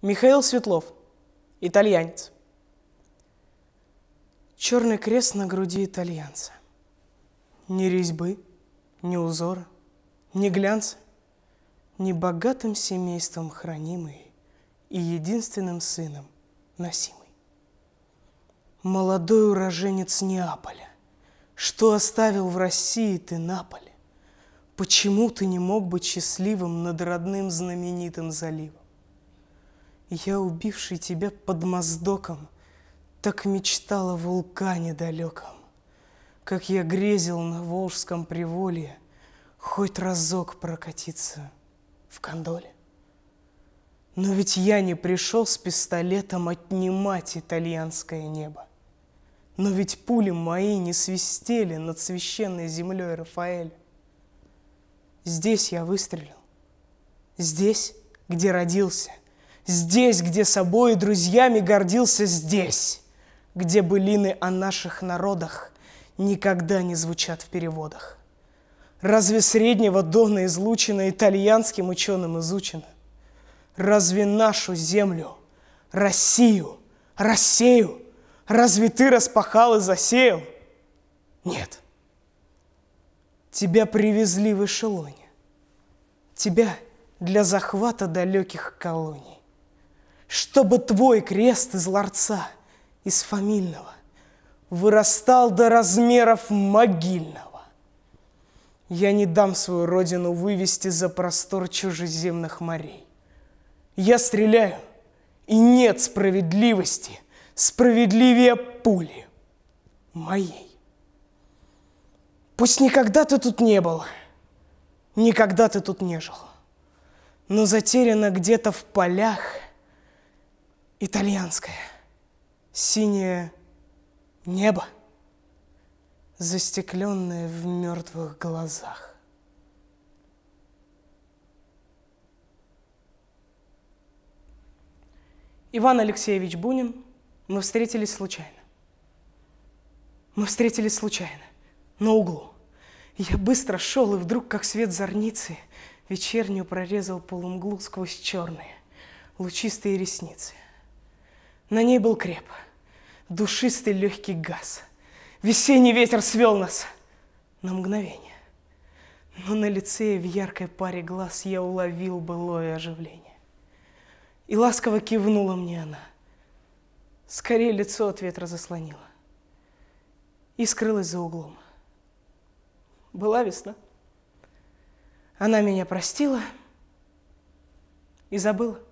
Михаил Светлов, итальянец. Черный крест на груди итальянца. Ни резьбы, ни узора, ни глянца, ни богатым семейством хранимый и единственным сыном носимый. Молодой уроженец Неаполя, что оставил в России ты Наполе? Почему ты не мог быть счастливым над родным знаменитым заливом? Я, убивший тебя под моздоком, Так мечтал о вулкане далеком, Как я грезил на волжском приволе Хоть разок прокатиться в кондоле. Но ведь я не пришел с пистолетом Отнимать итальянское небо. Но ведь пули мои не свистели Над священной землей Рафаэль. Здесь я выстрелил, здесь, где родился — Здесь, где собой и друзьями гордился здесь, Где былины о наших народах Никогда не звучат в переводах. Разве среднего дона излучено Итальянским ученым изучено? Разве нашу землю, Россию, Россию Разве ты распахал и засеял? Нет. Тебя привезли в эшелоне. Тебя для захвата далеких колоний чтобы твой крест из ларца, из фамильного, вырастал до размеров могильного. Я не дам свою родину вывести за простор чужеземных морей. Я стреляю, и нет справедливости справедливее пули моей. Пусть никогда ты тут не был, никогда ты тут не жил, но затеряно где-то в полях – итальянское, синее небо, застекленное в мертвых глазах. Иван Алексеевич Бунин, мы встретились случайно. Мы встретились случайно, на углу. Я быстро шел, и вдруг, как свет зорницы, вечернюю прорезал полумглу сквозь черные, лучистые ресницы – на ней был креп, душистый легкий газ. Весенний ветер свел нас на мгновение. Но на лице и в яркой паре глаз я уловил былое оживление. И ласково кивнула мне она. Скорее лицо от ветра заслонило. И скрылась за углом. Была весна. Она меня простила и забыла.